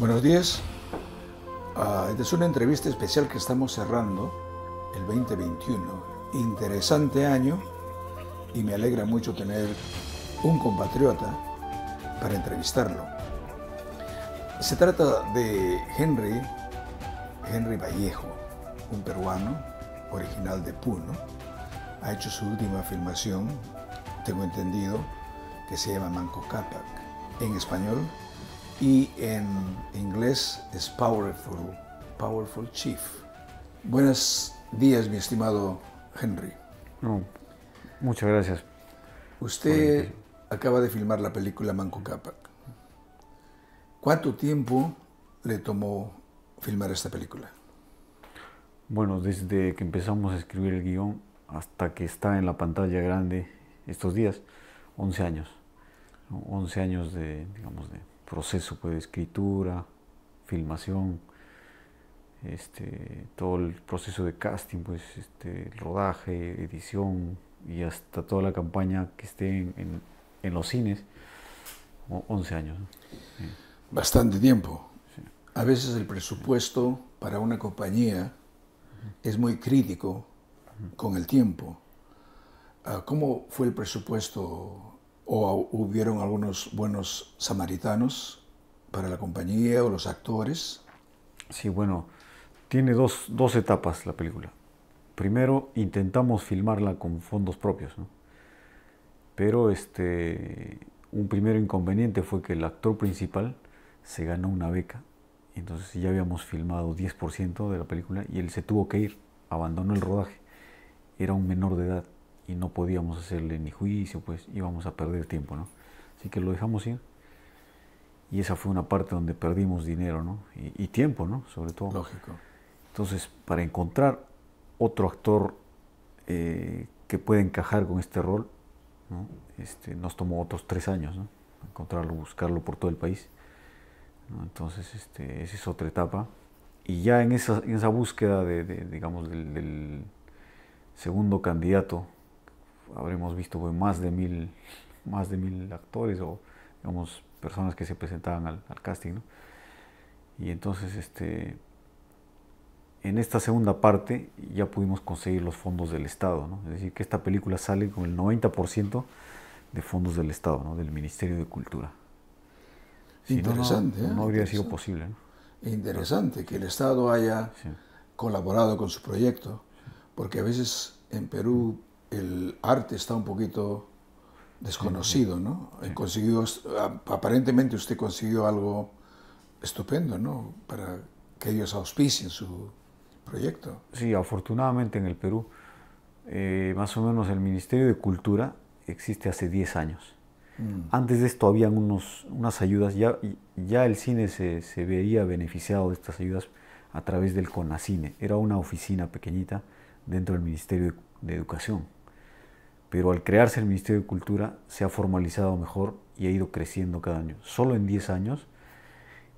Buenos días. Ah, este es una entrevista especial que estamos cerrando el 2021. Interesante año y me alegra mucho tener un compatriota para entrevistarlo. Se trata de Henry, Henry Vallejo, un peruano original de Puno. Ha hecho su última filmación, tengo entendido, que se llama Manco Capac En español, y en inglés es Powerful, Powerful Chief. Buenos días, mi estimado Henry. No, muchas gracias. Usted acaba de filmar la película Manco Cápac. ¿Cuánto tiempo le tomó filmar esta película? Bueno, desde que empezamos a escribir el guión hasta que está en la pantalla grande estos días, 11 años. 11 años de, digamos, de proceso pues, de escritura, filmación, este, todo el proceso de casting, pues, este, rodaje, edición y hasta toda la campaña que esté en, en, los cines, 11 años. Bastante tiempo. A veces el presupuesto para una compañía es muy crítico con el tiempo. Ah, ¿Cómo fue el presupuesto o hubieron algunos buenos samaritanos para la compañía o los actores. Sí, bueno, tiene dos, etapas la película. Primero, intentamos filmarla con fondos propios, ¿no? pero este, un primer inconveniente fue que el actor principal se ganó una beca. Entonces ya habíamos filmado 10% de la película y él se tuvo que ir, abandonó el rodaje. Era un menor de edad y no podíamos hacerle ni juicio, pues íbamos a perder tiempo, ¿no? Así que lo dejamos ir. Y esa fue una parte donde perdimos dinero, ¿no? Y, tiempo, ¿no? Sobre todo. Lógico. Entonces, para encontrar otro actor eh, que pueda encajar con este rol, este, nos tomó otros tres años, ¿no? Encontrarlo, buscarlo por todo el país. Entonces, este, esa es otra etapa. Y ya en esa, esa búsqueda, de, digamos, del segundo candidato habremos visto más, de mil, más de mil actores o digamos, personas que se presentaban al, casting. ¿no? Y entonces este, en esta segunda parte ya pudimos conseguir los fondos del Estado. ¿no? Es decir, que esta película sale con el 90% de fondos del Estado, ¿no? del Ministerio de Cultura. interesante. No, ¿eh? no, habría sido posible. Interesante que el Estado haya colaborado con su proyecto, porque a veces en Perú el arte está un poquito desconocido, ¿no? aparentemente usted consiguió algo estupendo, ¿no? Para que ellos auspicien su proyecto. Sí, afortunadamente en el Perú, eh, más o menos el Ministerio de Cultura existe hace 10 años. Mm. Antes de esto habían unos, unas ayudas, ya, ya el cine se, se veía beneficiado de estas ayudas a través del CONACINE. Era una oficina pequeñita dentro del Ministerio de Educación pero al crearse el Ministerio de Cultura se ha formalizado mejor y ha ido creciendo cada año. Solo en 10 años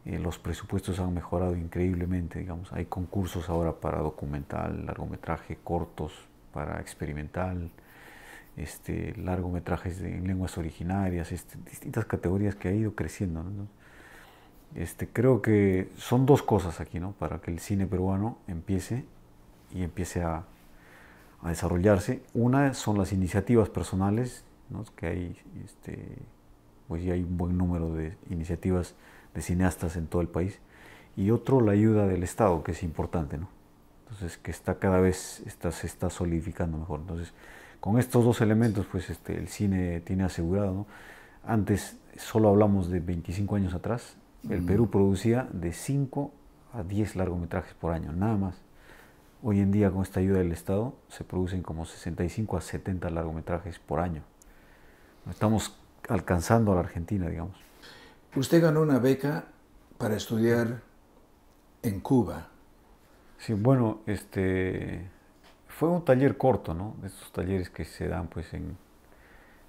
eh, los presupuestos han mejorado increíblemente, digamos. Hay concursos ahora para documental, largometraje, cortos, para experimental, este, largometrajes en lenguas originarias, este, distintas categorías que ha ido creciendo. Este, creo que son dos cosas aquí, ¿no? Para que el cine peruano empiece y empiece a a desarrollarse. Una son las iniciativas personales, que hay, este, pues hay un buen número de iniciativas de cineastas en todo el país. Y otro, la ayuda del Estado, que es importante, ¿no? Entonces, que está cada vez se está solidificando mejor. Entonces, con estos dos elementos, pues este, el cine tiene asegurado, Antes solo hablamos de 25 años atrás, el Perú producía de 5 a 10 largometrajes por año, nada más. Hoy en día, con esta ayuda del Estado, se producen como 65 a 70 largometrajes por año. Estamos alcanzando a la Argentina, digamos. Usted ganó una beca para estudiar en Cuba. Sí, bueno, este fue un taller corto, ¿no? De esos talleres que se dan pues en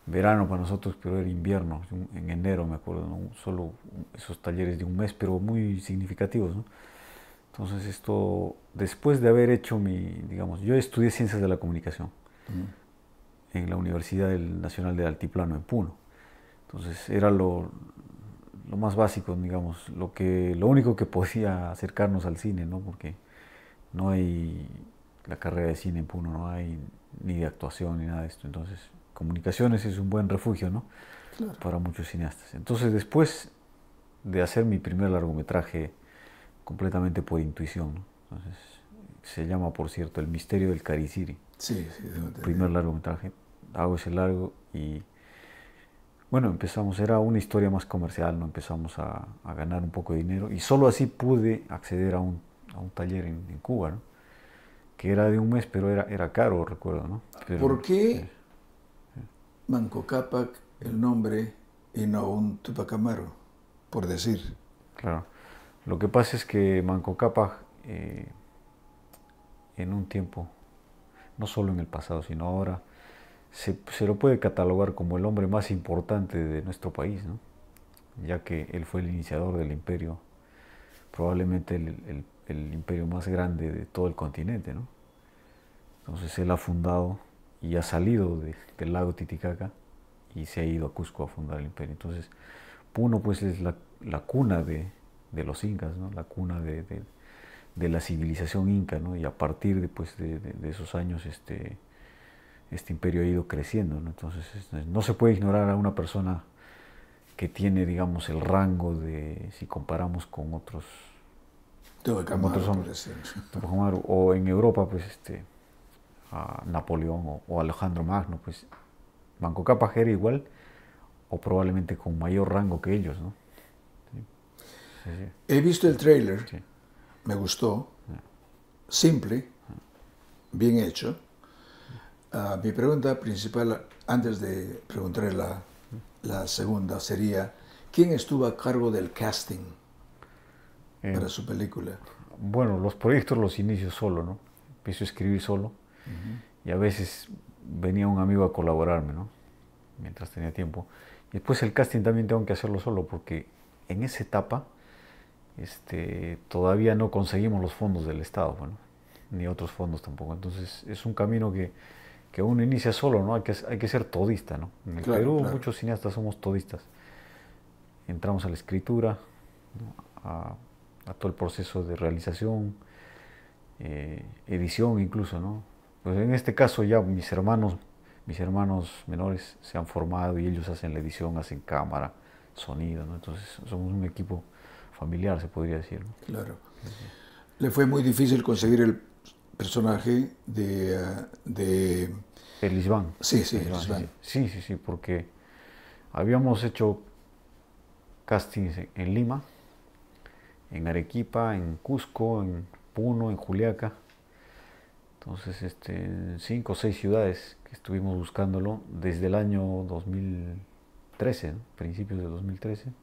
verano para nosotros, pero en invierno, en enero me acuerdo, ¿no? solo esos talleres de un mes, pero muy significativos, ¿no? Entonces esto, después de haber hecho mi, digamos, yo estudié ciencias de la comunicación en la Universidad Nacional de Altiplano en Puno. Entonces era lo, más básico, digamos, lo, que, lo único que podía acercarnos al cine, ¿no? Porque no hay la carrera de cine en Puno, no hay ni de actuación ni nada de esto. Entonces comunicaciones es un buen refugio, ¿no? Para muchos cineastas. Entonces después de hacer mi primer largometraje, completamente por intuición. se llama, por cierto, El misterio del Cariciri. Sí, sí, el Primer largometraje. Hago ese largo y. Bueno, empezamos, era una historia más comercial, ¿no? empezamos a, ganar un poco de dinero y solo así pude acceder a un, taller en, Cuba, ¿no? que era de un mes, pero era, era caro, recuerdo. ¿no? ¿Por qué Manco Cápac el nombre y no un Tupac por decir? Claro. Lo que pasa es que Manco Cápac, eh, en un tiempo, no solo en el pasado, sino ahora, se, lo puede catalogar como el hombre más importante de nuestro país, ya que él fue el iniciador del imperio, probablemente el, imperio más grande de todo el continente. ¿no? Entonces él ha fundado y ha salido del lago Titicaca y se ha ido a Cusco a fundar el imperio. Entonces Puno pues es la cuna de, de los incas, ¿no? la cuna de, la civilización inca, ¿no? y a partir pues, de, de esos años este, este, imperio ha ido creciendo. ¿no? Entonces este, no se puede ignorar a una persona que tiene, digamos, el rango de, si comparamos con otros, otros hombres, o en Europa, pues, este, a Napoleón o, Alejandro Magno, pues, Banco Capajera igual o probablemente con mayor rango que ellos, ¿no? He visto el trailer, me gustó, simple, bien hecho. Ah, mi pregunta principal, antes de preguntar la, segunda, sería, ¿quién estuvo a cargo del casting eh, para su película? Bueno, los proyectos los inicio solo, ¿no? Empiezo a escribir solo y a veces venía un amigo a colaborarme, ¿no? Mientras tenía tiempo. Y después el casting también tengo que hacerlo solo porque en esa etapa este, todavía no conseguimos los fondos del Estado, bueno, ni otros fondos tampoco. Entonces es un camino que, que uno inicia solo, ¿no? Hay que, hay que ser todista, ¿no? En el Perú muchos cineastas somos todistas. Entramos a la escritura, a, todo el proceso de realización, eh, edición incluso, ¿no? Pues en este caso ya mis hermanos, mis hermanos menores se han formado y ellos hacen la edición, hacen cámara, sonido, ¿no? Entonces somos un equipo familiar, se podría decir. Claro. Le fue muy difícil conseguir el personaje de... Eh, de... El Sí, sí, Sí, sí, sí, porque habíamos hecho castings en Lima, en Arequipa, en Cusco, en Puno, en Juliaca. Entonces, este, en cinco o seis ciudades que estuvimos buscándolo desde el año 2013, principios de 2013.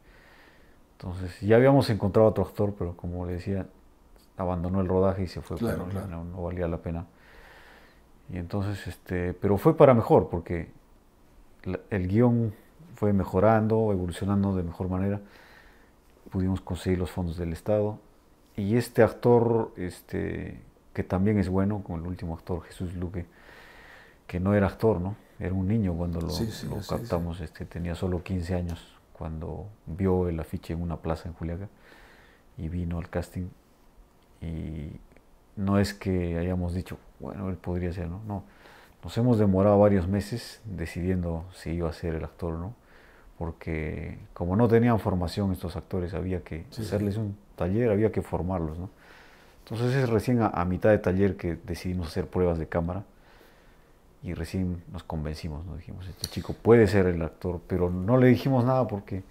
Entonces, ya habíamos encontrado otro actor, pero como le decía, abandonó el rodaje y se fue. Claro, pues, No, valía la pena. Y entonces, este, pero fue para mejor, porque el guión fue mejorando, evolucionando de mejor manera. Pudimos conseguir los fondos del Estado. Y este actor, este, que también es bueno, como el último actor, Jesús Luque, que no era actor, ¿no? Era un niño cuando lo, captamos, Este, tenía solo 15 años cuando vio el afiche en una plaza en Juliaga y vino al casting. Y no es que hayamos dicho, bueno, él podría ser, ¿no? No, nos hemos demorado varios meses decidiendo si iba a ser el actor o no, porque como no tenían formación estos actores, había que hacerles un taller, había que formarlos, ¿no? Entonces es recién a mitad de taller que decidimos hacer pruebas de cámara y recién nos convencimos, nos dijimos, este chico puede ser el actor, pero no le dijimos nada porque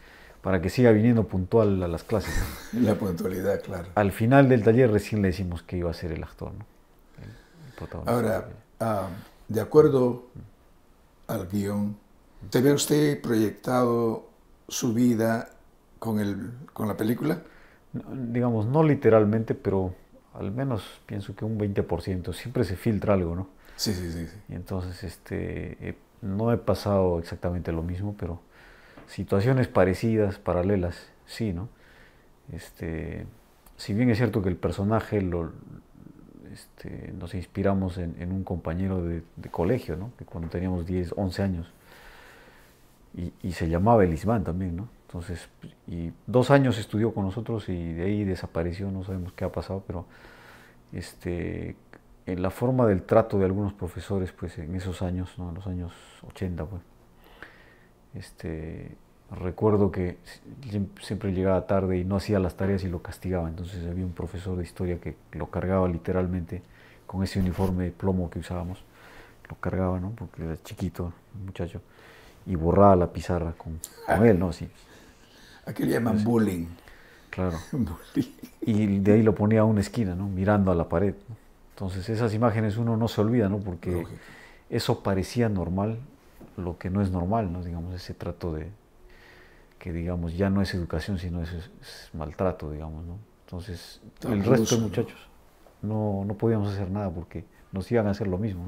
para que siga viniendo puntual a las clases. La puntualidad, claro. Al final del taller recién le decimos que iba a ser el actor, ¿no? Ahora, ah, de acuerdo al guión, ¿te ve usted proyectado su vida con, el, con la película? Digamos, no literalmente, pero al menos pienso que un 20%, siempre se filtra algo, ¿no? Sí, sí, sí. Y entonces, este, eh, no he pasado exactamente lo mismo, pero situaciones parecidas, paralelas, sí, ¿no? Este, si bien es cierto que el personaje lo, este, nos inspiramos en, un compañero de, colegio, ¿no? Que cuando teníamos 10, 11 años. Y, se llamaba Elisman también, ¿no? Entonces, y dos años estudió con nosotros y de ahí desapareció, no sabemos qué ha pasado, pero este, eh, la forma del trato de algunos profesores, pues en esos años, en los años 80, pues, este, recuerdo que siempre llegaba tarde y no hacía las tareas y lo castigaba. Entonces había un profesor de historia que lo cargaba literalmente con ese uniforme de plomo que usábamos. Lo cargaba, Porque era chiquito, muchacho. Y borraba la pizarra con, él, ¿no? Aquí le llaman bullying. Claro. Y de ahí lo ponía a una esquina, ¿no? Mirando a la pared. Entonces esas imágenes uno no se olvida, ¿no? Porque eso parecía normal, lo que no es normal, ¿no? Digamos, ese trato de, que digamos, ya no es educación, sino es, maltrato, digamos, ¿no? Entonces, el resto de muchachos no, no podíamos hacer nada porque nos iban a hacer lo mismo,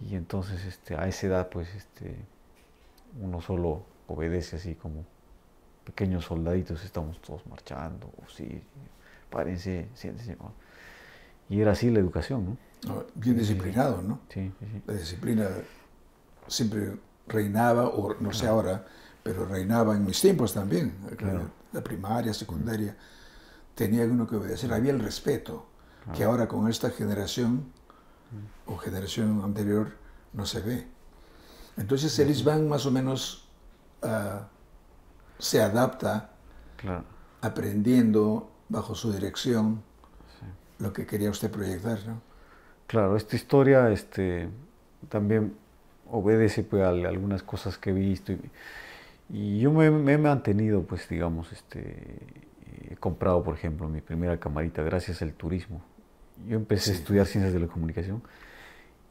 ¿no? Y entonces, este, a esa edad, pues, este, uno solo obedece así como pequeños soldaditos, estamos todos marchando, o sí, párense, siéntense. ¿no? Y era así la educación, ¿no? Bien disciplinado, ¿no? Sí, sí, La disciplina siempre reinaba, o no sé ahora, pero reinaba en mis tiempos también. Eh, la primaria, secundaria, tenía uno que obedecer, había el respeto, que ahora con esta generación mm. o generación anterior no se ve. Entonces el más o menos ah, se adapta aprendiendo bajo su dirección lo que quería usted proyectar, ¿no? Claro, esta historia este, también obedece pues, a algunas cosas que he visto y, yo me, he mantenido, pues digamos, este, he comprado, por ejemplo, mi primera camarita gracias al turismo. Yo empecé a estudiar ciencias de la comunicación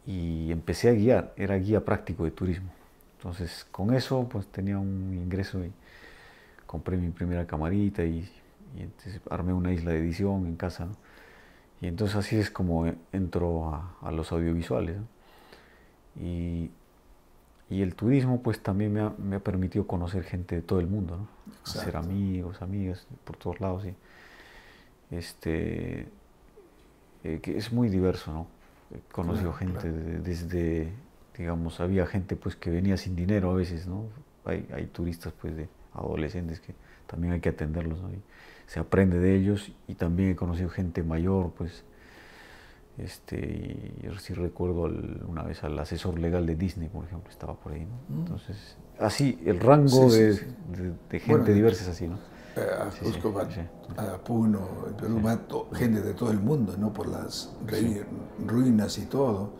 y empecé a guiar, era guía práctico de turismo. Entonces, con eso, pues tenía un ingreso y compré mi primera camarita y, y entonces armé una isla de edición en casa. ¿no? Y entonces así es como entro a, los audiovisuales. Y, y, el turismo pues también me ha, permitido conocer gente de todo el mundo, ¿no? Hacer amigos, amigas por todos lados. este, eh, que es muy diverso, ¿no? He conocido gente desde, digamos, había gente pues que venía sin dinero a veces, ¿no? Hay, turistas pues de adolescentes que también hay que atenderlos, se aprende de ellos y también he conocido gente mayor, pues, este, y sí recuerdo una vez al asesor legal de Disney, por ejemplo, estaba por ahí, mm. Entonces, así, el rango de, gente diversa es así, ¿no? Eh, a Cusco, a Puno, Perú gente de todo el mundo, ¿no? Por las ruinas y todo.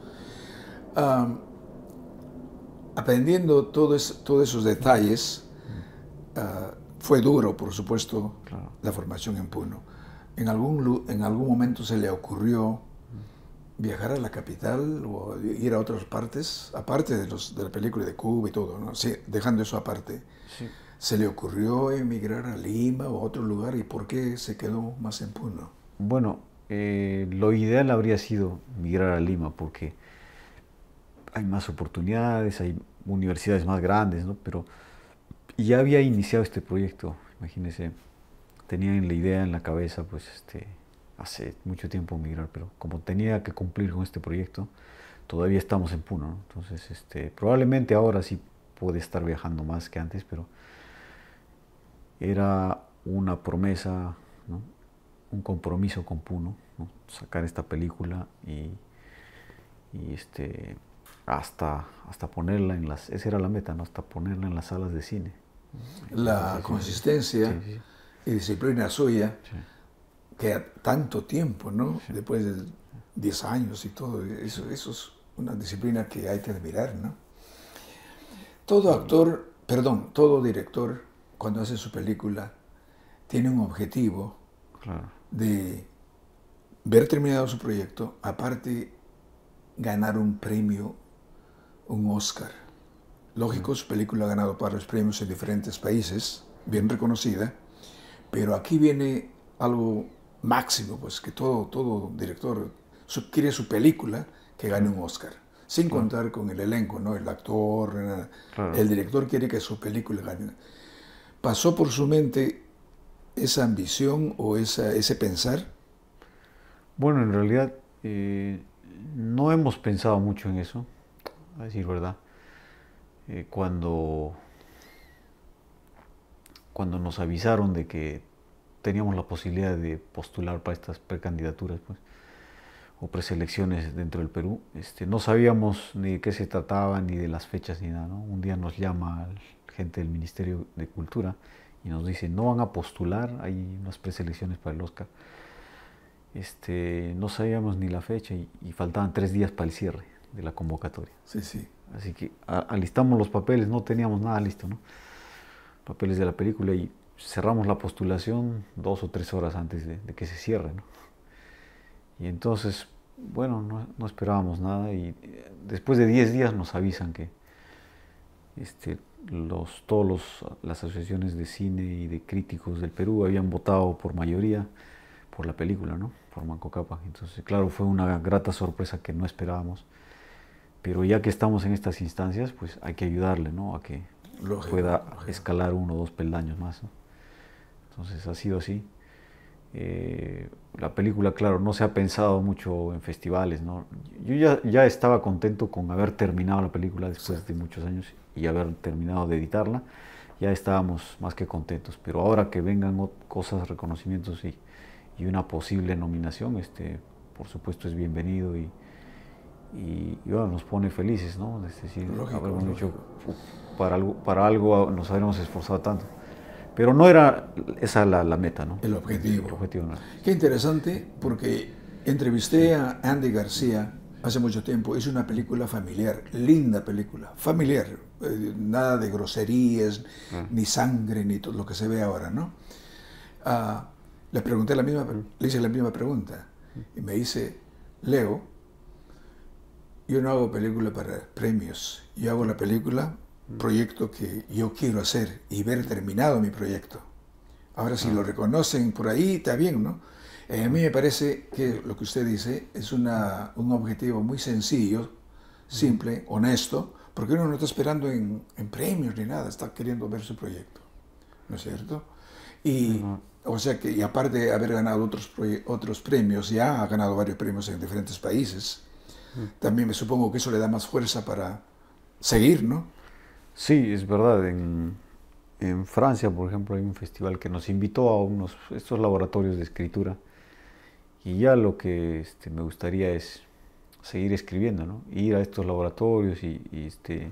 aprendiendo todos, todos esos detalles, mm. ah, fue duro, por supuesto, la formación en Puno. En algún, en algún momento se le ocurrió viajar a la capital o ir a otras partes, aparte de, los, de la película de Cuba y todo, ¿no? dejando eso aparte. ¿Se le ocurrió emigrar a Lima o a otro lugar y por qué se quedó más en Puno? Bueno, eh, lo ideal habría sido migrar a Lima porque hay más oportunidades, hay universidades más grandes, ¿no? Pero y ya había iniciado este proyecto, imagínense, tenía la idea en la cabeza, pues, este, hace mucho tiempo migrar, pero como tenía que cumplir con este proyecto, todavía estamos en Puno, entonces, este, probablemente ahora sí puede estar viajando más que antes, pero era una promesa, un compromiso con Puno, sacar esta película y, y este, hasta, hasta ponerla en las, esa era la meta, ¿no? hasta ponerla en las salas de cine la consistencia y disciplina suya, que a tanto tiempo, ¿no? Después de 10 años y todo, eso, eso es una disciplina que hay que admirar, ¿no? Todo actor, perdón, todo director, cuando hace su película, tiene un objetivo de ver terminado su proyecto, aparte ganar un premio, un Oscar. Lógico, su película ha ganado varios premios en diferentes países, bien reconocida, pero aquí viene algo máximo, pues que todo, director quiere su película que gane un Oscar, sin contar con el elenco, ¿no? el actor, el director quiere que su película gane. ¿Pasó por su mente esa ambición o ese pensar? Bueno, en realidad eh, no hemos pensado mucho en eso, a decir verdad. Eh, cuando, cuando nos avisaron de que teníamos la posibilidad de postular para estas precandidaturas pues, o preselecciones dentro del Perú, este, no sabíamos ni de qué se trataba, ni de las fechas, ni nada. Un día nos llama gente del Ministerio de Cultura y nos dice, no van a postular, hay unas preselecciones para el Oscar. Este, no sabíamos ni la fecha y, y faltaban tres días para el cierre de la convocatoria. Sí, sí. Así que alistamos los papeles, no teníamos nada listo, ¿no? Papeles de la película y cerramos la postulación dos o tres horas antes de, que se cierre, ¿no? Y entonces, bueno, no, esperábamos nada y eh, después de diez días nos avisan que este, los, todos las asociaciones de cine y de críticos del Perú habían votado por mayoría por la película, ¿no? Por Manco Capa. Entonces, claro, fue una grata sorpresa que no esperábamos. Pero ya que estamos en estas instancias, pues hay que ayudarle, ¿no? A que pueda escalar uno o dos peldaños más. Entonces ha sido así. Eh, la película, claro, no se ha pensado mucho en festivales, ¿no? Yo ya, ya estaba contento con haber terminado la película después de muchos años y haber terminado de editarla. Ya estábamos más que contentos, pero ahora que vengan cosas, reconocimientos y, y una posible nominación, este, por supuesto es bienvenido y, y, y nos pone felices, ¿no? Es decir, para, algo, para algo nos habíamos esforzado tanto. Pero no era esa la, meta, ¿no? El objetivo. objetivo Qué interesante, porque entrevisté a Andy García hace mucho tiempo. Es una película familiar, linda película, familiar. Eh, nada de groserías, ah. ni sangre, ni todo lo que se ve ahora, ¿no? Ah, le pregunté la misma, mm. le hice la misma pregunta y me dice, Leo, yo no hago película para premios, yo hago la película, mm. proyecto que yo quiero hacer y ver terminado mi proyecto. Ahora si lo ah. reconocen por ahí, está bien, ¿no? Eh, a mí me parece que lo que usted dice es un objetivo muy sencillo, mm. simple, honesto, porque uno no está esperando en, premios ni nada, está queriendo ver su proyecto, ¿no es cierto? Y, o sea que, y aparte de haber ganado otros, otros premios, ya ha ganado varios premios en diferentes países, también me supongo que eso le da más fuerza para seguir, ¿no? Sí, es verdad. En, Francia, por ejemplo, hay un festival que nos invitó a unos estos laboratorios de escritura y ya lo que este, me gustaría es seguir escribiendo, ¿no? ir a estos laboratorios y, este,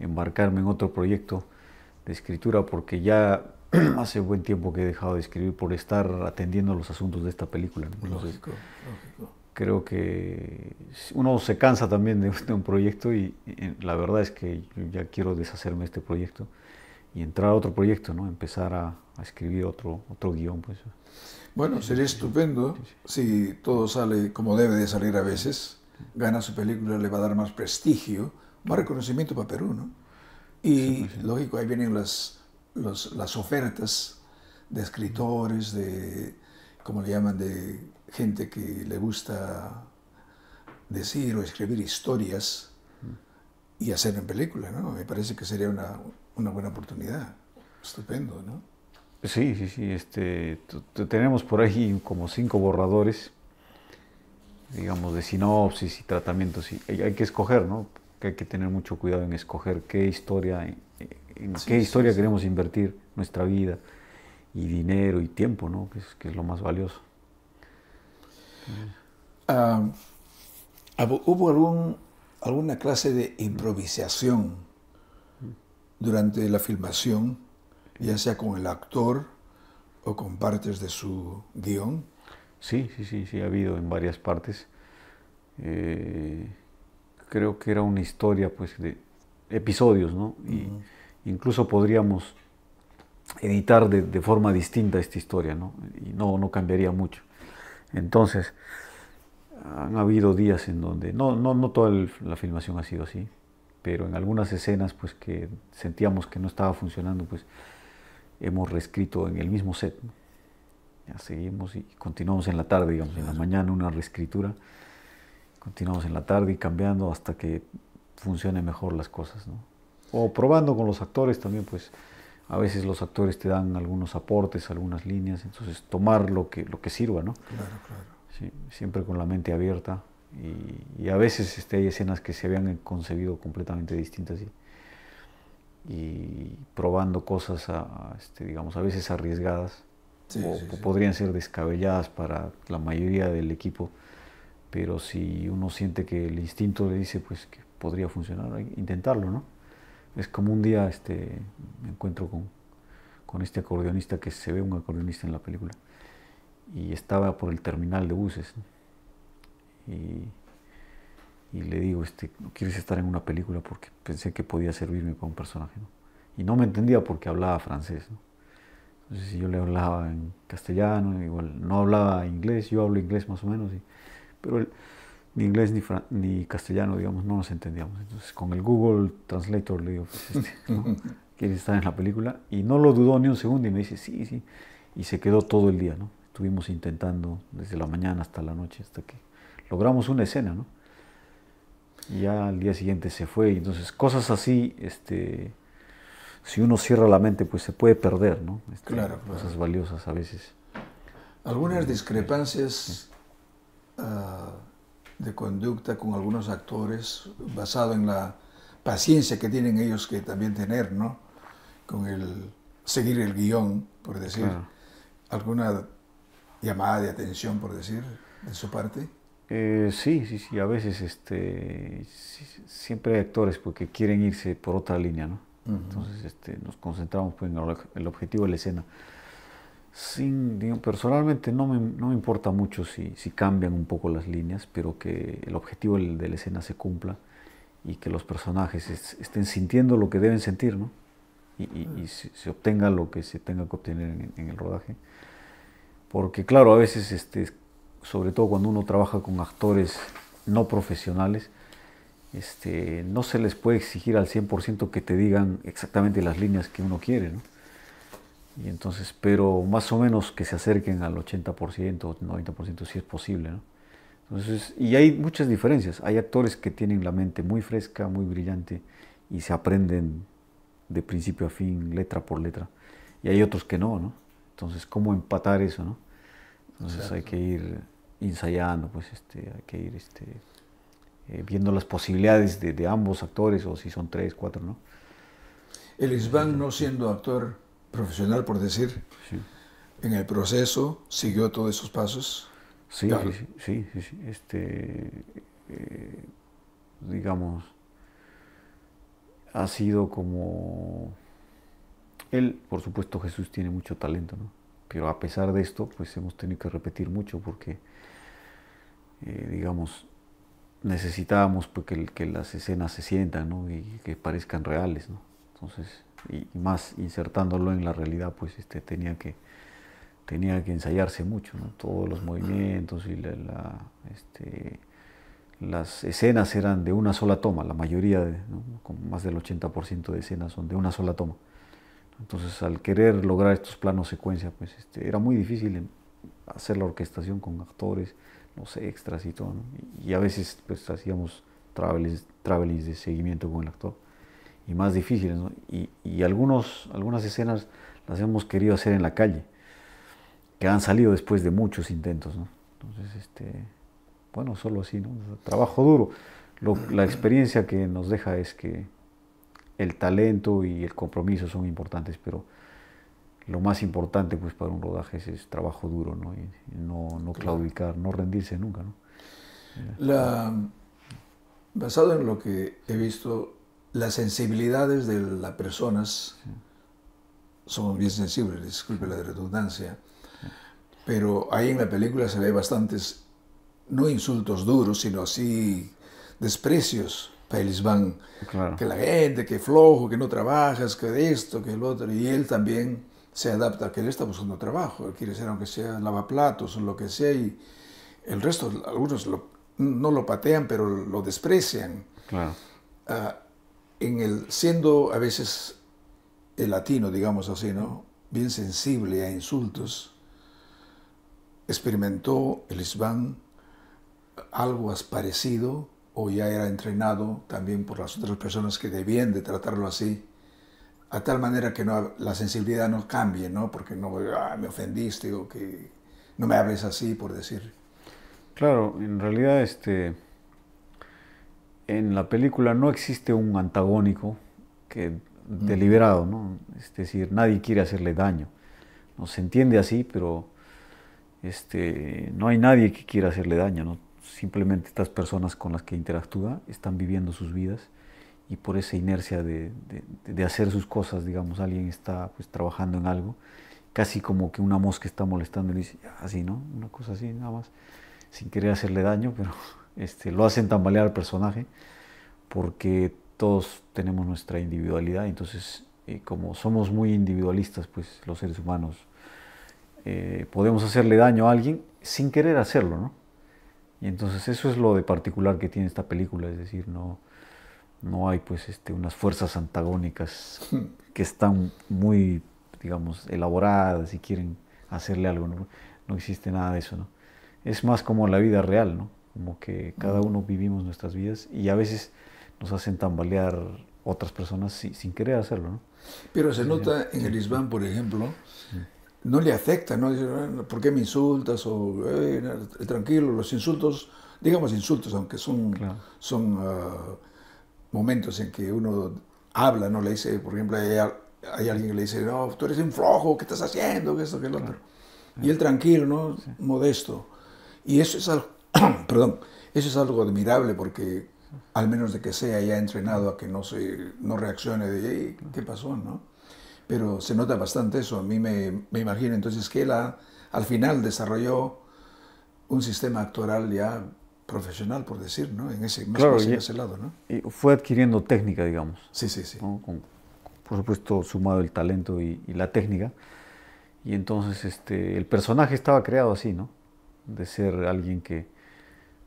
embarcarme en otro proyecto de escritura porque ya hace buen tiempo que he dejado de escribir por estar atendiendo los asuntos de esta película. lógico creo que uno se cansa también de, un proyecto y, eh, la verdad es que ya quiero deshacerme de este proyecto y entrar a otro proyecto, ¿no? Empezar a, escribir otro, otro guión, pues. Bueno, sería estupendo si todo sale como debe de salir a veces. Gana su película, le va a dar más prestigio, más reconocimiento para Perú, ¿no? Y pues, lógico, ahí vienen las, las ofertas de escritores, de, ¿cómo le llaman?, de gente que le gusta decir o escribir historias mm. y hacer en película, ¿no? Me parece que sería una, buena oportunidad. Estupendo, ¿no? Sí, sí, sí. Este, tenemos por ahí como cinco borradores, digamos, de sinopsis y tratamientos. Y hay, que escoger, ¿no? hay que tener mucho cuidado en escoger qué historia, eh, qué historia queremos invertir nuestra vida y dinero y tiempo, ¿no? que es lo más valioso. Ah, ¿Hubo algún, alguna clase de improvisación durante la filmación, ya sea con el actor o con partes de su guión? Sí, sí, sí, sí, ha habido en varias partes. Eh, creo que era una historia pues, de episodios, ¿no? Incluso podríamos editar de, forma distinta esta historia, ¿no? Y no cambiaría mucho. Entonces, han habido días en donde, no, no, no toda la filmación ha sido así, pero en algunas escenas pues que sentíamos que no estaba funcionando, pues hemos reescrito en el mismo set. Ya seguimos y continuamos en la tarde, digamos, en la mañana una reescritura, continuamos en la tarde y cambiando hasta que funcionen mejor las cosas, ¿no? O probando con los actores también, pues a veces los actores te dan algunos aportes, algunas líneas, entonces tomar lo que, lo que sirva, ¿no? Claro, claro. siempre con la mente abierta y, a veces este, hay escenas que se habían concebido completamente distintas y, probando cosas, este, digamos, a veces arriesgadas o, podrían ser descabelladas para la mayoría del equipo, pero si uno siente que el instinto le dice pues que podría funcionar, intentarlo, ¿no? es como un día este, me encuentro con, este acordeonista que se ve un acordeonista en la película y estaba por el terminal de buses y, le digo, este, ¿quieres estar en una película? Porque pensé que podía servirme como un personaje. Y no me entendía porque hablaba francés. ¿no? Entonces yo le hablaba en castellano, igual no hablaba inglés, yo hablo inglés más o menos, pero ni inglés ni, ni, castellano, digamos, no nos entendíamos. Entonces, con el Google Translator le digo, pues, este, ¿quieres estar en la película? Y no lo dudó ni un segundo y me dice, sí, sí. Y se quedó todo el día, ¿no? Estuvimos intentando desde la mañana hasta la noche, hasta que logramos una escena, ¿no? Y ya al día siguiente se fue. entonces, cosas así, este, si uno cierra la mente, pues se puede perder, ¿no? Este, claro, Cosas valiosas a veces. Algunas eh, discrepancias. Ah, de conducta con algunos actores, basado en la paciencia que tienen ellos que también tener, ¿no? Con el seguir el guión, por decir, alguna llamada de atención, por decir, de su parte. Eh, sí, sí, sí, a veces este, siempre hay actores porque pues, quieren irse por otra línea, ¿no? Entonces este, nos concentramos pues, en el objetivo de la escena. Sí, personalmente no me, no importa mucho si, cambian un poco las líneas, pero que el objetivo de la escena se cumpla y que los personajes estén sintiendo lo que deben sentir, ¿no? Y, mm. se, obtenga lo que se tenga que obtener en, el rodaje. Porque claro, a veces, este, sobre todo cuando uno trabaja con actores no profesionales, este, no se les puede exigir al 100% que te digan exactamente las líneas que uno quiere, ¿no? Y entonces, pero más o menos que se acerquen al 80%, 90% si es posible, ¿no? Entonces, y hay muchas diferencias. Hay actores que tienen la mente muy fresca, muy brillante y se aprenden de principio a fin, letra por letra. Y hay otros que no, ¿no? Entonces, ¿cómo empatar eso, no? Entonces hay que ir ensayando, pues, este, hay que ir este, eh, viendo las posibilidades de, ambos actores o si son tres, cuatro, ¿no? El Isbán no siendo actor profesional, por decir, en el proceso siguió todos esos pasos. Sí, sí, sí, Este, eh, digamos, ha sido como... Él, por supuesto, Jesús tiene mucho talento, ¿no? Pero a pesar de esto, pues hemos tenido que repetir mucho porque, eh, digamos, necesitábamos pues, que, que, las escenas se sientan, ¿no? Y que parezcan reales, ¿no? Entonces, y más insertándolo en la realidad, pues este, tenía, que, tenía que ensayarse mucho, todos los movimientos y la, este, las escenas eran de una sola toma, la mayoría, de, más del 80% de escenas son de una sola toma. Entonces, al querer lograr estos planos secuencia, pues este, era muy difícil hacer la orquestación con actores, los extras y todo. Y a veces pues hacíamos travelings de seguimiento con el actor y más difíciles. Y, y, algunos, algunas escenas las hemos querido hacer en la calle, que han salido después de muchos intentos. Entonces, este, bueno, solo así, ¿no? trabajo duro. la experiencia que nos deja es que el talento y el compromiso son importantes, pero lo más importante pues para un rodaje es, trabajo duro, ¿no? Y no, no claudicar, no rendirse nunca, ¿no? La, basado en lo que he visto, las sensibilidades de las personas son bien sensibles, disculpe la redundancia, pero ahí en la película se ve bastantes, no insultos duros, sino así desprecios para van, que la gente, que flojo, que no trabajas, que esto, que el otro, y él también se adapta, que él está buscando trabajo, él quiere ser aunque sea lavaplatos o lo que sea, y el resto, algunos no lo patean, pero lo desprecian. Claro. Ah, en el, siendo a veces el latino, digamos así, ¿no? bien sensible a insultos, experimentó el Isbán algo parecido o ya era entrenado también por las otras personas que debían de tratarlo así, a tal manera que no, la sensibilidad no cambie, ¿no? porque no ah, me ofendiste o que no me hables así, por decir. Claro, en realidad este, en la película no existe un antagónico que, deliberado, ¿no? es decir, nadie quiere hacerle daño. No se entiende así, pero este, no hay nadie que quiera hacerle daño. ¿no? Simplemente estas personas con las que interactúa están viviendo sus vidas y por esa inercia de, hacer sus cosas, digamos, alguien está pues, trabajando en algo, casi como que una mosca está molestando y dice, así, ah, ¿no? Una cosa así, nada más, sin querer hacerle daño, pero este, lo hacen tambalear al personaje, porque todos tenemos nuestra individualidad, entonces eh, como somos muy individualistas, pues los seres humanos eh, podemos hacerle daño a alguien sin querer hacerlo, ¿no? Y entonces eso es lo de particular que tiene esta película, es decir, no, no hay pues este, unas fuerzas antagónicas que están muy, digamos, elaboradas y quieren hacerle algo, no existe nada de eso, ¿no? Es más como la vida real, ¿no? como que cada uno vivimos nuestras vidas y a veces nos hacen tambalear otras personas sin querer hacerlo. Pero se nota en el Islam, por ejemplo, no le afecta, ¿no? Dice, ah, ¿por qué me insultas? O, eh, tranquilo, los insultos, digamos insultos, aunque son, son ah, momentos en que uno habla, ¿no? Le dice, por ejemplo, hay, alguien que le dice, no, tú eres un flojo, ¿qué estás haciendo? otro. Y él tranquilo, ¿no? Modesto. Y eso es algo Perdón, eso es algo admirable porque al menos de que sea ya entrenado a que no, se, no reaccione de qué pasó, ¿no? Pero se nota bastante eso. A mí me, me imagino entonces que él al final desarrolló un sistema actoral ya profesional, por decir, ¿no? En ese, ese lado, ¿no? Y fue adquiriendo técnica, digamos. Sí, sí, sí. por supuesto, sumado el talento y, y, la técnica. Y entonces este, el personaje estaba creado así, ¿no? De ser alguien que,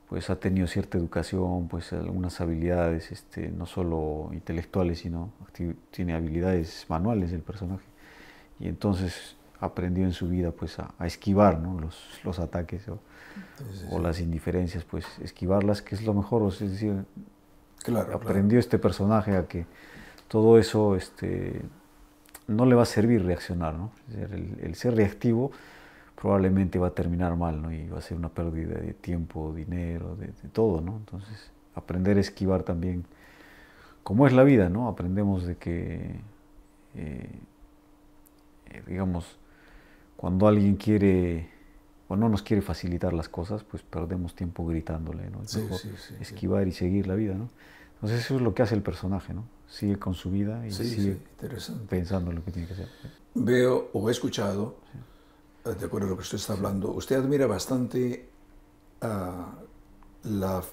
pues ha tenido cierta educación, pues algunas habilidades, este, no solo intelectuales, sino tiene habilidades manuales el personaje. Y entonces aprendió en su vida pues a, esquivar ¿no? los, los, ataques o, las indiferencias, pues esquivarlas, que es lo mejor, o sea, es decir, aprendió este personaje a que todo eso este, no le va a servir reaccionar, ¿no? el, el ser reactivo probablemente va a terminar mal, ¿no? Y va a ser una pérdida de tiempo, dinero, de, todo, ¿no? Entonces, aprender a esquivar también, como es la vida, ¿no? Aprendemos de que, eh, eh, digamos, cuando alguien quiere o no nos quiere facilitar las cosas, pues perdemos tiempo gritándole, ¿no? esquivar y seguir la vida, ¿no? Entonces eso es lo que hace el personaje, ¿no? Sigue con su vida y sigue pensando en lo que tiene que hacer. Veo o he escuchado de acuerdo a lo que usted está hablando, usted admira bastante ah, la,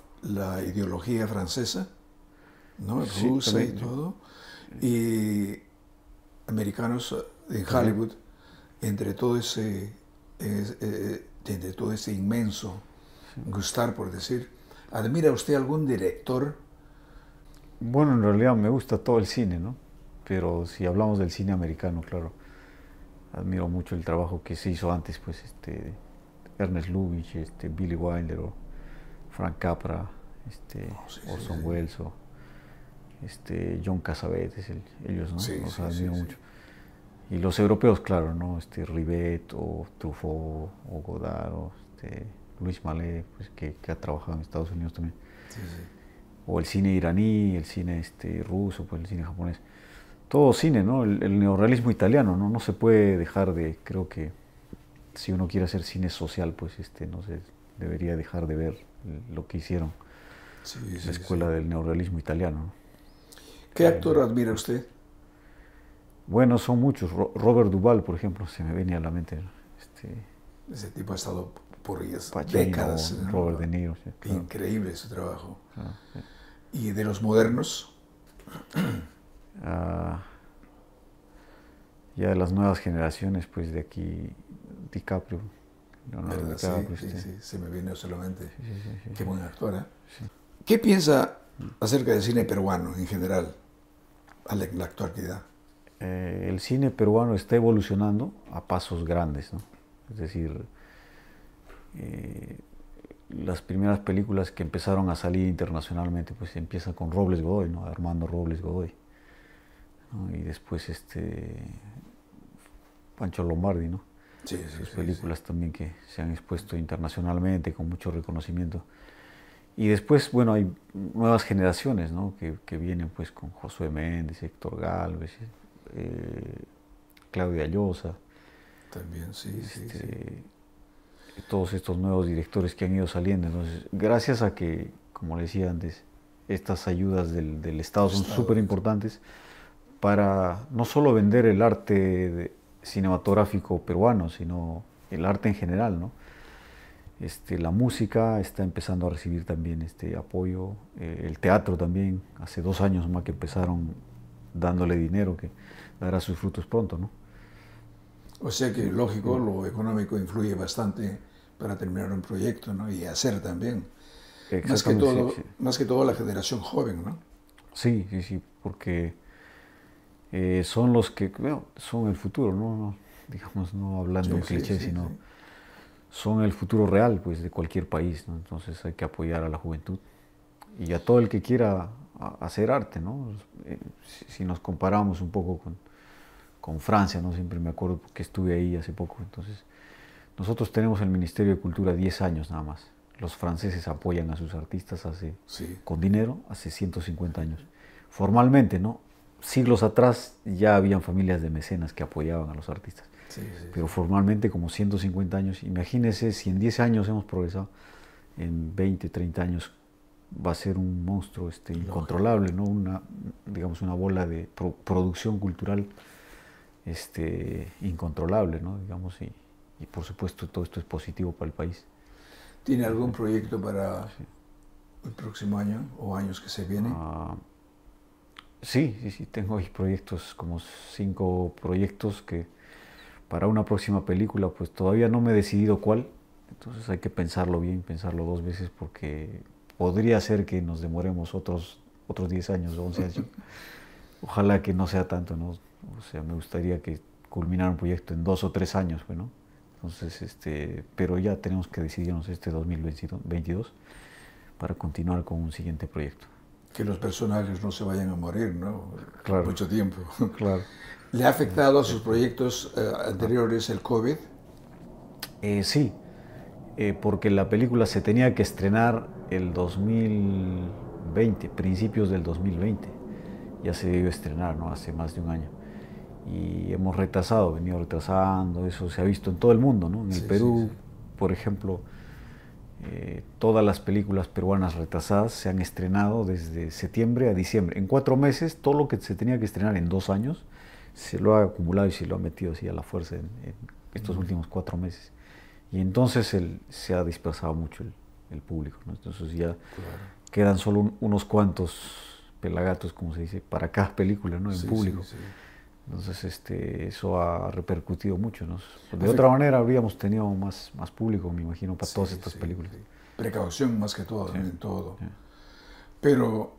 ideología francesa, ¿no? y todo, y americanos eh, en Hollywood, entre todo ese, eh, eh, entre todo ese inmenso gustar, por decir, ¿admira usted algún director? Bueno, en realidad me gusta todo el cine, ¿no? Pero si hablamos del cine americano, claro admiro mucho el trabajo que se hizo antes, pues este, Ernest Lubitsch, este, Billy Wilder, o Frank Capra, este, oh, Orson Welles, este, John Cassavetes, el, ellos, ¿no? Los admiro mucho. Y los europeos, claro, ¿no? Este, Rivet, o Truffaut, o Godard, este, Luis Malé, pues, que, ha trabajado en Estados Unidos también. O el cine iraní, el cine este, ruso, pues el cine japonés todo cine, ¿no? El, neorrealismo italiano, ¿no? No se puede dejar de, creo que si uno quiere hacer cine social, pues este, no sé, debería dejar de ver lo que hicieron la escuela del neorrealismo italiano. ¿Qué actor admira usted? Bueno, son muchos. Robert Duval, por ejemplo, se me venía a la mente. Este, Ese tipo ha estado por décadas. Robert De Niro. Increíble su trabajo. Ah, ¿Y de los modernos? ya de las nuevas generaciones, pues de aquí DiCaprio. Leonardo DiCaprio se me solamente. Qué buena ¿eh? ¿Qué piensa acerca del cine peruano en general, a la, actualidad? Eh, el cine peruano está evolucionando a pasos grandes, ¿no? Es decir, eh, las primeras películas que empezaron a salir internacionalmente, pues empiezan con Robles Godoy, ¿no? Armando Robles Godoy y después este Pancho Lombardi, ¿no? Sus películas también que se han expuesto internacionalmente con mucho reconocimiento. Y después, bueno, hay nuevas generaciones, ¿no? Que, que vienen pues con Josué Méndez, Héctor Galvez, eh, Claudia Llosa. También, sí, este, Todos estos nuevos directores que han ido saliendo. Entonces, gracias a que, como le decía antes, estas ayudas del, del Estado son súper importantes para no solo vender el arte cinematográfico peruano, sino el arte en general, ¿no? Este, la música está empezando a recibir también este apoyo, eh, el teatro también, hace dos años más que empezaron dándole dinero que dará sus frutos pronto, ¿no? O sea que, lógico, lo económico influye bastante para terminar un proyecto, ¿no? Y hacer también. Más que, todo, más que todo la generación joven, ¿no? Sí, sí, sí, porque eh, son los que, son el futuro, ¿no? digamos, no hablando de cliché, sino son el futuro real pues, de cualquier país. Entonces hay que apoyar a la juventud y a todo el que quiera hacer arte. ¿no? Eh, si, nos comparamos un poco con, con, Francia, ¿no? siempre me acuerdo que estuve ahí hace poco. Entonces, nosotros tenemos el Ministerio de Cultura 10 años nada más. Los franceses apoyan a sus artistas hace, con dinero hace 150 años. Formalmente, ¿no? siglos atrás ya habían familias de mecenas que apoyaban a los artistas. pero formalmente como 150 años, imagínese si en 10 años hemos progresado, en 20, 30 años va a ser un monstruo este, incontrolable, ¿no? Una, digamos, una bola de producción cultural este, incontrolable, ¿no? Digamos, y, y, por supuesto todo esto es positivo para el país. ¿Tiene algún proyecto para el próximo año o años que se vienen? Ah, Sí, sí, sí, tengo ahí proyectos, como cinco proyectos que para una próxima película, pues todavía no me he decidido cuál, entonces hay que pensarlo bien, pensarlo dos veces, porque podría ser que nos demoremos otros, otros 10 años o 11 años. Ojalá que no sea tanto, ¿no? O sea, me gustaría que culminara un proyecto en dos o tres años, ¿no? Entonces, este, pero ya tenemos que decidirnos este 2022 para continuar con un siguiente proyecto que los personajes no se vayan a morir, ¿no? Claro. Mucho tiempo. Claro. ¿Le ha afectado a sus proyectos eh, anteriores el COVID? Eh, sí, eh, porque la película se tenía que estrenar el 2020, principios del 2020. Ya se debió estrenar, ¿no? Hace más de un año. Y hemos retrasado, venido retrasando, eso se ha visto en todo el mundo, ¿no? En el Perú, por ejemplo, eh, todas las películas peruanas retrasadas se han estrenado desde septiembre a diciembre. En cuatro meses, todo lo que se tenía que estrenar en dos años, se lo ha acumulado y se lo ha metido así a la fuerza en, estos últimos cuatro meses. Y entonces se ha dispersado mucho el, público. Entonces ya quedan solo unos cuantos pelagatos, como se dice, para cada película ¿no? en público. Entonces, este, eso ha repercutido mucho. ¿no? De otra manera, habríamos tenido más, más público, me imagino, para todas estas películas. Precaución más que todo, en todo. Pero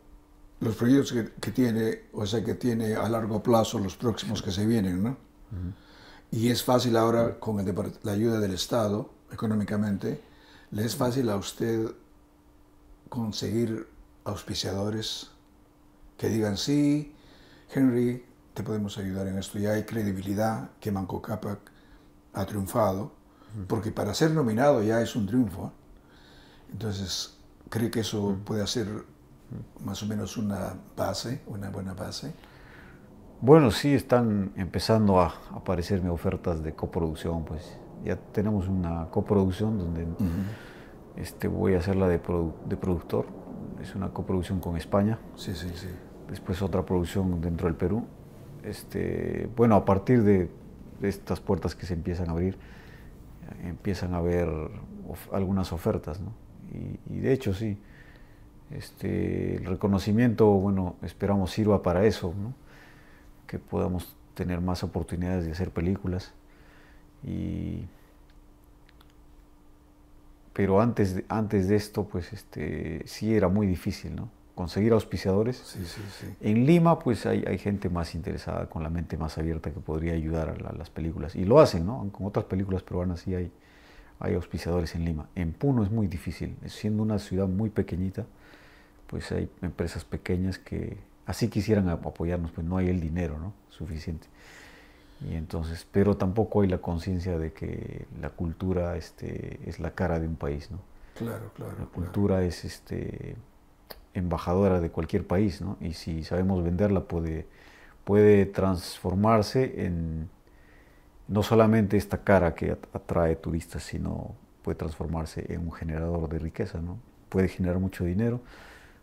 los proyectos que, tiene, o sea, que tiene a largo plazo, los próximos que se vienen, ¿no? Y es fácil ahora, con la ayuda del Estado, económicamente, ¿le es fácil a usted conseguir auspiciadores que digan, sí, Henry, podemos ayudar en esto. Ya hay credibilidad que Manco Capac ha triunfado, porque para ser nominado ya es un triunfo. Entonces, cree que eso puede ser más o menos una base, una buena base. Bueno, sí, están empezando a aparecerme ofertas de coproducción, pues ya tenemos una coproducción donde este, voy a hacerla de, de productor, es una coproducción con España. Sí, sí, sí. Después otra producción dentro del Perú este, bueno, a partir de estas puertas que se empiezan a abrir, empiezan a haber algunas ofertas, ¿no? y, de hecho, sí, este, el reconocimiento, bueno, esperamos sirva para eso, ¿no? Que podamos tener más oportunidades de hacer películas. Pero antes de, antes de esto, pues este, sí era muy difícil, ¿no? conseguir auspiciadores. En Lima, pues hay, gente más interesada, con la mente más abierta, que podría ayudar a, las películas. Y lo hacen, ¿no? Con otras películas peruanas sí hay, hay auspiciadores en Lima. En Puno es muy difícil, siendo una ciudad muy pequeñita, pues hay empresas pequeñas que así quisieran apoyarnos, pues no hay el dinero ¿no? suficiente. Y entonces, pero tampoco hay la conciencia de que la cultura este, es la cara de un país, ¿no? Claro, claro. La cultura es este embajadora de cualquier país, ¿no? Y si sabemos venderla puede, puede transformarse en no solamente esta cara que atrae turistas, sino puede transformarse en un generador de riqueza, ¿no? Puede generar mucho dinero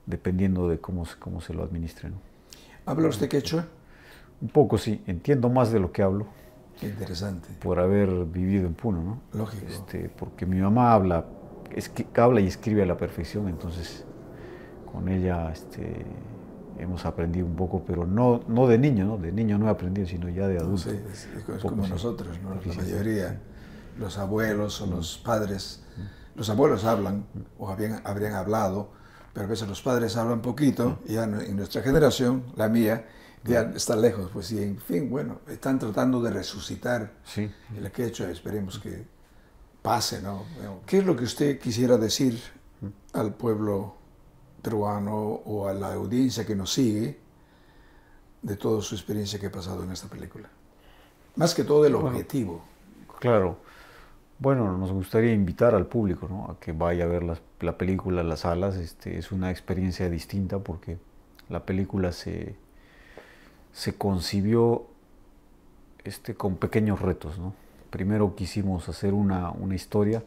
dependiendo de cómo, cómo se lo administre, ¿no? ¿Habla usted quechua? Un poco, sí. Entiendo más de lo que hablo. interesante. Por haber vivido en Puno, ¿no? Lógico. Este, porque mi mamá habla, es habla y escribe a la perfección, entonces con ella este, hemos aprendido un poco, pero no, no de niño, ¿no? de niño no he aprendido, sino ya de adulto. es, como nosotros, la mayoría, los abuelos o los mm. padres, mm. los abuelos hablan mm. o habían, habrían hablado, pero a veces los padres hablan poquito, y ya en nuestra generación, la mía, ya está lejos, pues y en fin, bueno, están tratando de resucitar sí. el que hecho, esperemos que pase, ¿no? ¿Qué es lo que usted quisiera decir al pueblo peruano o a la audiencia que nos sigue de toda su experiencia que ha pasado en esta película. Más que todo del objetivo. Claro. Bueno, nos gustaría invitar al público ¿no? a que vaya a ver la, película las Alas, Este, es una experiencia distinta porque la película se, se concibió este, con pequeños retos. ¿no? Primero quisimos hacer una, una historia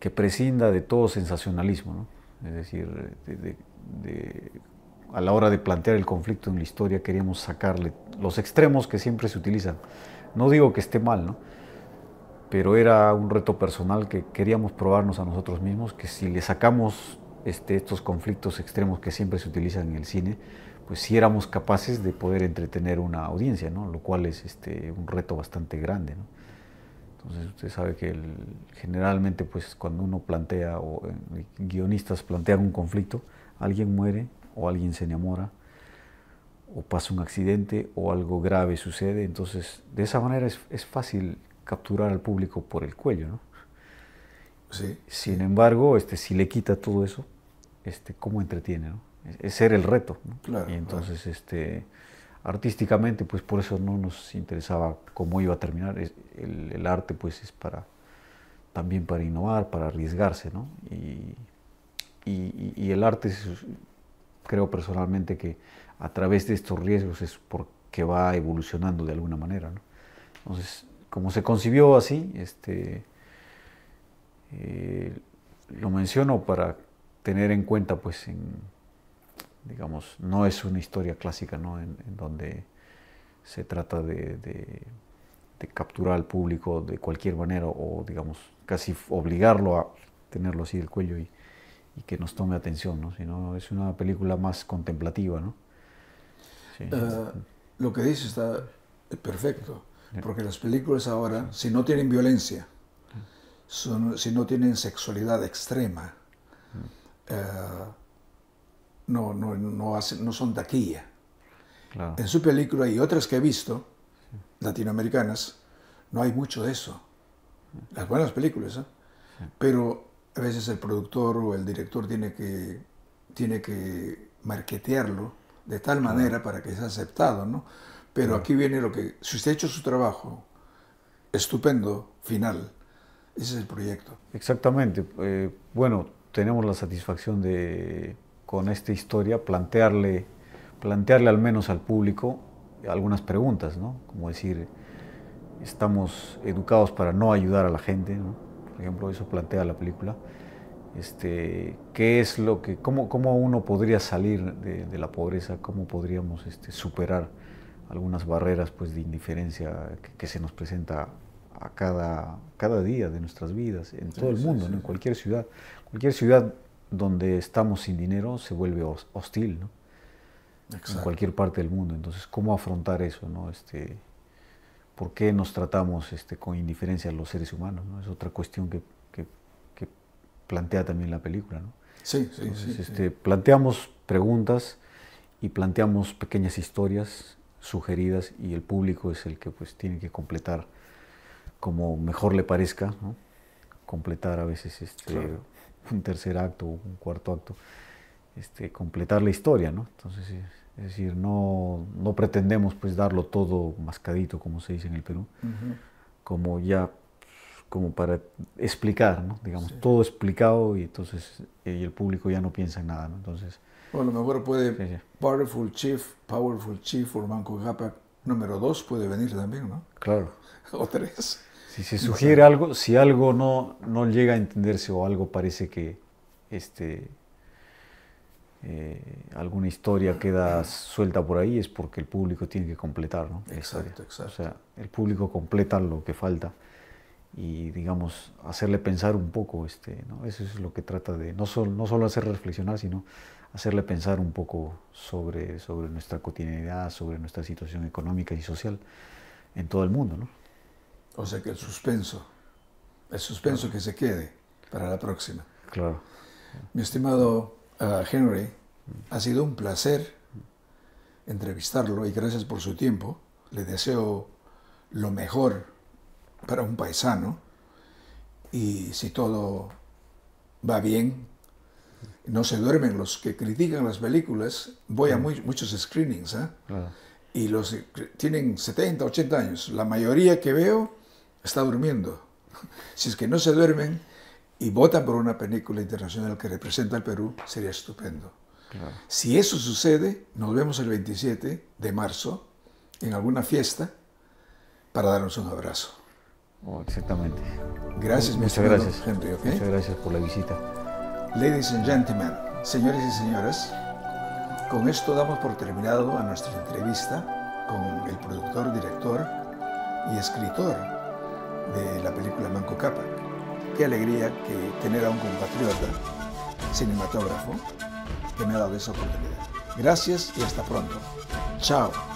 que prescinda de todo sensacionalismo. ¿no? Es decir, a la hora de plantear el conflicto en la historia queríamos sacarle los extremos que siempre se utilizan. No digo que esté mal, ¿no? pero era un reto personal que queríamos probarnos a nosotros mismos, que si le sacamos este, estos conflictos extremos que siempre se utilizan en el cine, pues si éramos capaces de poder entretener una audiencia, ¿no? lo cual es este, un reto bastante grande. ¿no? usted sabe que generalmente pues cuando uno plantea o eh, guionistas plantean un conflicto, alguien muere o alguien se enamora o pasa un accidente o algo grave sucede, entonces de esa manera es, fácil capturar al público por el cuello, ¿no? Sin embargo, este, si le quita todo eso, este, ¿cómo entretiene? No? ser el reto. Claro, y entonces, este, artísticamente, pues por eso no nos interesaba cómo iba a terminar. el, arte, pues, es para también para innovar, para arriesgarse, ¿no? Y, el arte, creo personalmente que a través de estos riesgos es porque va evolucionando de alguna manera, ¿no? Entonces, como se concibió así, este, eh, lo menciono para tener en cuenta, pues, en digamos, no es una historia clásica, ¿no? En, donde se trata de, capturar al público de cualquier manera o, digamos, casi obligarlo a tenerlo así del cuello y, que nos tome atención, ¿no? Sino es una película más contemplativa, eh, lo que dice está perfecto, porque las películas ahora, si no tienen violencia, si no tienen sexualidad extrema, mm. eh, no, no, no, no son taquilla. En su película y otras que he visto, latinoamericanas, no hay mucho de eso. Las buenas películas, ¿eh? Pero a veces el productor o el director tiene que, tiene que marketearlo de tal manera para que sea aceptado, ¿no? Pero aquí viene lo que, si usted ha hecho su trabajo, estupendo, final, ese es el proyecto. Exactamente. Eh, bueno, tenemos la satisfacción de con esta historia, plantearle, plantearle al menos al público algunas preguntas, ¿no? Como decir, estamos educados para no ayudar a la gente, ¿no? Por ejemplo, eso plantea la película. Este, ¿qué es lo que, cómo, cómo uno podría salir de, la pobreza? ¿Cómo podríamos este, superar algunas barreras pues, de indiferencia que, se nos presenta a cada, cada día de nuestras vidas, en todo el mundo, en cualquier ciudad. Cualquier ciudad donde estamos sin dinero se vuelve hostil, ¿no? En cualquier parte del mundo. Entonces, ¿cómo afrontar eso, no? Este, ¿Por qué nos tratamos este, con indiferencia a los seres humanos? ¿no? Es otra cuestión que, plantea también la película, Sí, sí, este, Planteamos preguntas y planteamos pequeñas historias sugeridas y el público es el que pues tiene que completar como mejor le parezca, completar a veces este, un tercer acto, un cuarto acto, este, completar la historia, ¿no? Entonces, es decir, no, no pretendemos pues darlo todo mascadito, como se dice en el Perú, como ya, como para explicar, ¿no? Digamos, todo explicado y entonces eh, el público ya no piensa en nada, ¿no? Entonces... Bueno, a lo mejor puede Powerful Chief, Powerful Chief, Urban Gapa número dos puede venir también, ¿no? Claro. o tres. Si se sugiere algo, si algo no, no llega a entenderse o algo parece que este, eh, alguna historia queda suelta por ahí es porque el público tiene que completar, ¿no? Exacto, exacto. O sea, el público completa lo que falta y, digamos, hacerle pensar un poco, este, ¿no? Eso es lo que trata de, no, solo no solo hacer reflexionar, sino hacerle pensar un poco sobre, sobre nuestra cotidianidad, sobre nuestra situación económica y social en todo el mundo, ¿no? O sea que el suspenso, el suspenso que se quede para la próxima. Claro. Mi estimado uh, Henry, ha sido un placer entrevistarlo y gracias por su tiempo. Le deseo lo mejor para un paisano y si todo va bien, no se duermen los que critican las películas. Voy a mm. muchos screenings ¿ah? y los eh, tienen 70, 80 años. La mayoría que veo está durmiendo. Si es que no se duermen y votan por una película internacional que representa al Perú, sería estupendo. Si eso sucede, nos vemos el 27 de marzo en alguna fiesta para darnos un abrazo. Oh, exactamente. Gracias, Muchas gracias. Henry, Muchas gracias por la visita. Ladies and gentlemen, señores y señoras, con esto damos por terminado a nuestra entrevista con el productor, director y escritor de la película Manco Capa. Qué alegría que tener a un compatriota cinematógrafo que me ha dado esa oportunidad. Gracias y hasta pronto. Chao.